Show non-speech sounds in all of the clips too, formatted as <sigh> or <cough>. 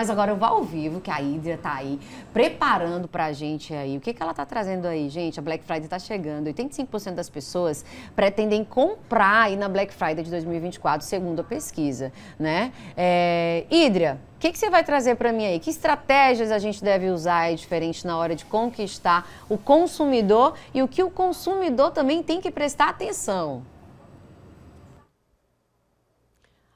Mas agora eu vou ao vivo, que a Hydra tá aí preparando pra gente aí. O que, que ela tá trazendo aí, gente? A Black Friday tá chegando. 85% das pessoas pretendem comprar aí na Black Friday de 2024, segundo a pesquisa, né? É... Hydra, o que, que você vai trazer para mim aí? Que estratégias a gente deve usar aí diferente na hora de conquistar o consumidor e o que o consumidor também tem que prestar atenção?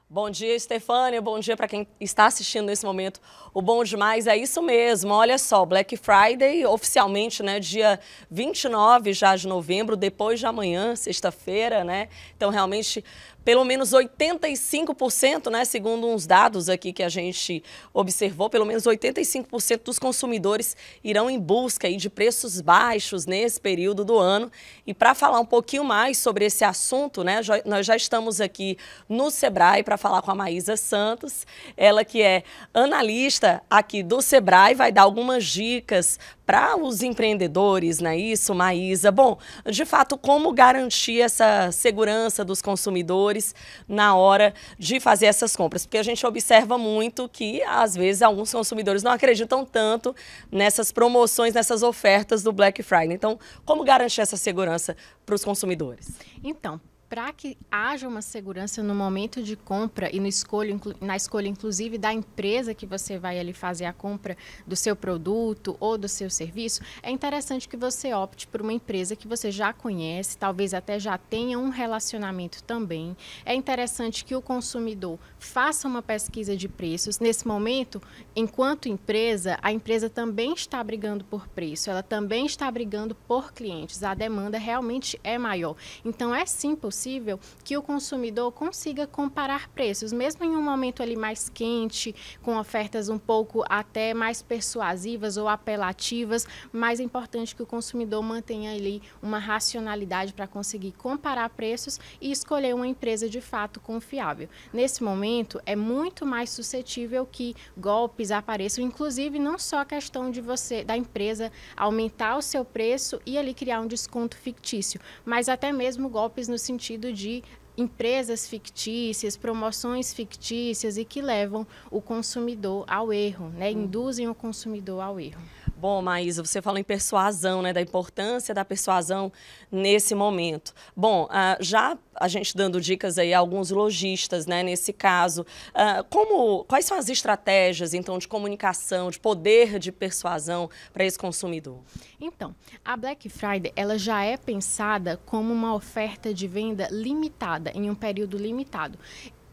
Bom dia, Stefânia. Bom dia para quem está assistindo nesse momento. O Bom Demais é isso mesmo. Olha só, Black Friday, oficialmente, né, dia 29 já de novembro, depois de amanhã, sexta-feira, né? Então, realmente, pelo menos 85%, né, segundo uns dados aqui que a gente observou, pelo menos 85% dos consumidores irão em busca aí de preços baixos nesse período do ano. E para falar um pouquinho mais sobre esse assunto, né, nós já estamos aqui no Sebrae para para falar com a Maísa Santos, ela que é analista aqui do Sebrae, vai dar algumas dicas para os empreendedores, não é isso, Maísa? Bom, de fato, como garantir essa segurança dos consumidores na hora de fazer essas compras? Porque a gente observa muito que, às vezes, alguns consumidores não acreditam tanto nessas promoções, nessas ofertas do Black Friday. Então, como garantir essa segurança para os consumidores? Então, para que haja uma segurança no momento de compra e na escolha, inclusive, da empresa que você vai ali fazer a compra do seu produto ou do seu serviço, é interessante que você opte por uma empresa que você já conhece, talvez até já tenha um relacionamento também. É interessante que o consumidor faça uma pesquisa de preços. Nesse momento, enquanto empresa, a empresa também está brigando por preço, ela também está brigando por clientes. A demanda realmente é maior. Então, é simples possível que o consumidor consiga comparar preços, mesmo em um momento ali mais quente, com ofertas um pouco até mais persuasivas ou apelativas, mais importante que o consumidor mantenha ali uma racionalidade para conseguir comparar preços e escolher uma empresa de fato confiável. Nesse momento, é muito mais suscetível que golpes apareçam, inclusive não só a questão de você, da empresa aumentar o seu preço e ali criar um desconto fictício, mas até mesmo golpes no sentido sentido de empresas fictícias, promoções fictícias e que levam o consumidor ao erro, né? Hum. Induzem o consumidor ao erro. Bom, Maísa, você fala em persuasão, né, da importância da persuasão nesse momento. Bom, ah, já a gente dando dicas aí a alguns lojistas, né, nesse caso, ah, como, quais são as estratégias, então, de comunicação, de poder de persuasão para esse consumidor? Então, a Black Friday, ela já é pensada como uma oferta de venda limitada, em um período limitado.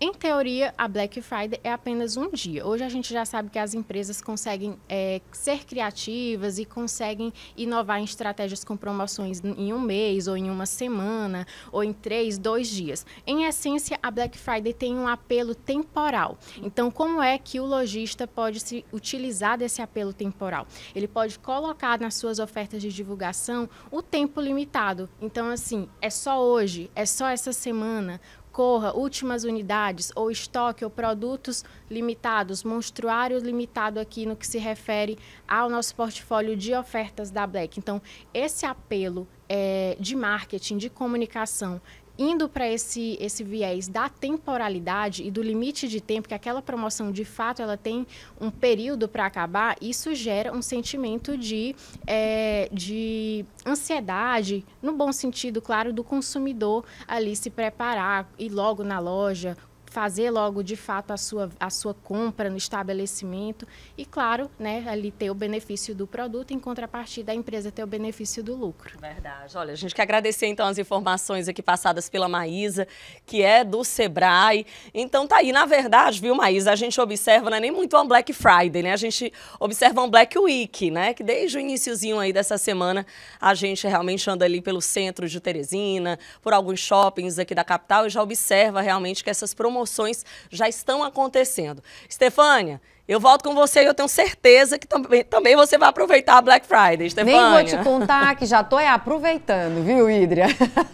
Em teoria, a Black Friday é apenas um dia. Hoje a gente já sabe que as empresas conseguem é, ser criativas e conseguem inovar em estratégias com promoções em um mês, ou em uma semana, ou em três, dois dias. Em essência, a Black Friday tem um apelo temporal. Então, como é que o lojista pode se utilizar desse apelo temporal? Ele pode colocar nas suas ofertas de divulgação o tempo limitado. Então, assim, é só hoje, é só essa semana corra, últimas unidades ou estoque ou produtos limitados, monstruário limitado aqui no que se refere ao nosso portfólio de ofertas da Black. Então, esse apelo é, de marketing, de comunicação, indo para esse, esse viés da temporalidade e do limite de tempo, que aquela promoção de fato ela tem um período para acabar, isso gera um sentimento de, é, de ansiedade, no bom sentido, claro, do consumidor ali se preparar e logo na loja fazer logo de fato a sua, a sua compra no estabelecimento e, claro, né, ali ter o benefício do produto em contrapartida a empresa ter o benefício do lucro. Verdade. Olha, a gente quer agradecer então as informações aqui passadas pela Maísa, que é do Sebrae. Então tá aí, na verdade, viu, Maísa, a gente observa, não é nem muito um Black Friday, né? A gente observa um Black Week, né? Que desde o iníciozinho aí dessa semana a gente realmente anda ali pelo centro de Teresina, por alguns shoppings aqui da capital e já observa realmente que essas promoções promoções já estão acontecendo. Estefânia, eu volto com você e eu tenho certeza que também, também você vai aproveitar a Black Friday, Estefânia. Nem vou te contar que já tô é aproveitando, viu, Idria?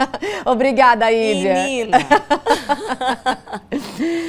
<laughs> Obrigada, Idria. Menina. <laughs>